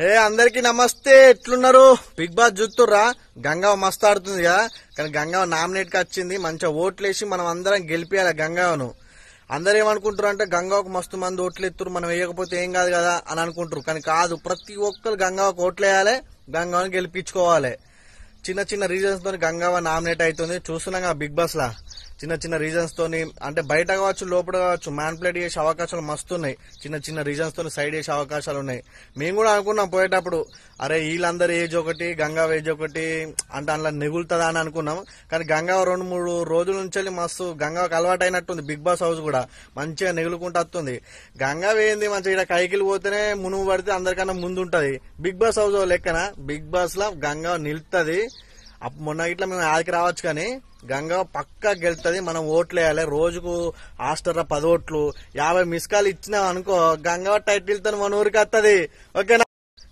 హే అందరికి నమస్తే ఎట్లున్నారు బిగ్ బాస్ చూస్తుర్రా గంగవ మస్తు ఆడుతుంది కదా కానీ గంగవ నామినేట్ కి వచ్చింది మంచిగా ఓట్లేసి మనం అందరం గెలిపియాలి గంగావను అందరు ఏమనుకుంటారు అంటే గంగాకు మస్తు మంది ఓట్లు ఎత్తురు మనం వేయకపోతే ఏం కాదు కదా అని అనుకుంటారు కానీ కాదు ప్రతి ఒక్కరు ఓట్లు ఓట్లేయాలి గంగాను గెలిపించుకోవాలి చిన్న చిన్న రీజన్స్ తో గంగావ నామినేట్ అవుతుంది చూస్తున్నాం బిగ్ బాస్ లా చిన్న చిన్న రీజన్స్ తోని అంటే బయట కావచ్చు లోపల కావచ్చు మ్యాన్ప్లేట్ చేసే అవకాశాలు మస్తున్నాయి చిన్న చిన్న రీజన్స్ తోని సైడ్ చేసే అవకాశాలు ఉన్నాయి మేము కూడా అనుకున్నాం పోయేటప్పుడు అరే వీళ్ళందరి ఏజ్ ఒకటి గంగా ఏజ్ ఒకటి అంటే అందులో నెగులుతుందా అని అనుకున్నాం కానీ గంగా రెండు మూడు రోజుల నుంచి మస్తు గంగాకి అలవాటైనట్టుంది బిగ్ బాస్ హౌస్ కూడా మంచిగా నెగులుకుంటూ వస్తుంది గంగా వేయింది మంచిగా ఇక్కడ కైకిలు పోతేనే మునుగు పడితే అందరికన్నా ముందు ఉంటుంది బిగ్ బాస్ హౌస్ లెక్కన బిగ్ బాస్ లో గంగా నిలుతుంది మొన్న ఇట్లా మేము ఆదికి రావచ్చు కానీ గంగ పక్కా గెలుతుంది మనం ఓట్లేయాలి రోజుకు ఆస్టర్ పది ఓట్లు యాభై మిస్ కాల్ ఇచ్చినాం అనుకో గంగ టైటిల్తో మన ఊరికి వస్తుంది ఓకేనా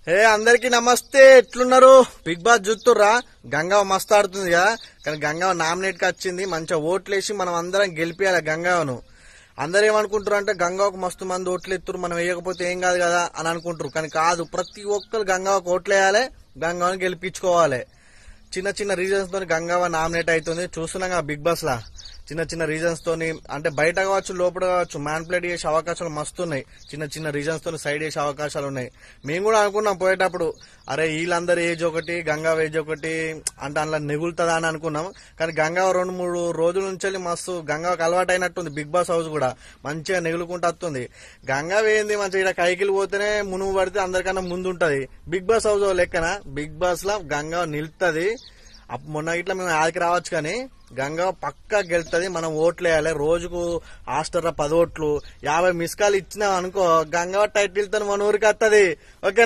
హే అందరికి నమస్తే ఎట్లున్నారు బిగ్ బాస్ చూస్తుర్రా గంగా మస్తు ఆడుతుంది కదా కానీ గంగా నామినేట్ కి వచ్చింది మంచిగా ఓట్లేసి మనం అందరం గెలిపియాలి గంగాను అందరు ఏమనుకుంటారు అంటే గంగాకు మస్తు మంది ఓట్లు ఎత్తురు మనం వేయకపోతే ఏం కాదు కదా అని అనుకుంటారు కానీ కాదు ప్రతి ఒక్కరు ఓట్లు వేయాలి గంగాను గెలిపించుకోవాలి చిన్న చిన్న రీజన్స్ తో గంగవ్వ నామినేట్ అవుతుంది చూస్తున్నాం బిగ్ బాస్ లా చిన్న చిన్న రీజన్స్ తోని అంటే బయట కావచ్చు లోపల కావచ్చు మ్యాన్ప్లేట్ చేసే అవకాశాలు మస్తున్నాయి చిన్న చిన్న రీజన్స్ తోని సైడ్ చేసే అవకాశాలు ఉన్నాయి మేము కూడా అనుకున్నాం పోయేటప్పుడు అరే వీళ్ళందరి ఏజ్ ఒకటి గంగా ఏజ్ ఒకటి అంటే అందులో నెగులుతుందా అని అనుకున్నాం కానీ గంగా రెండు మూడు రోజుల నుంచి మస్తు గంగా అలవాటైనట్టుంది బిగ్ బాస్ హౌస్ కూడా మంచిగా నెగులుకుంటూ వస్తుంది గంగా వేయింది మంచిగా ఇక్కడ కైకిలు పోతేనే మునుగు పడితే అందరికన్నా ముందు ఉంటుంది బిగ్ బాస్ హౌస్ లెక్కన బిగ్ బాస్ లో గంగా నిలుతుంది మొన్న ఇట్లా మేము ఆదికి రావచ్చు కానీ గంగ పక్క గెలుతుంది మనం ఓట్లేయాలి రోజుకు ఆస్టర్ పది ఓట్లు యాభై మిస్ కాల్ ఇచ్చినాం అనుకో గంగ టైటిల్తో మన ఊరికి వస్తుంది ఓకే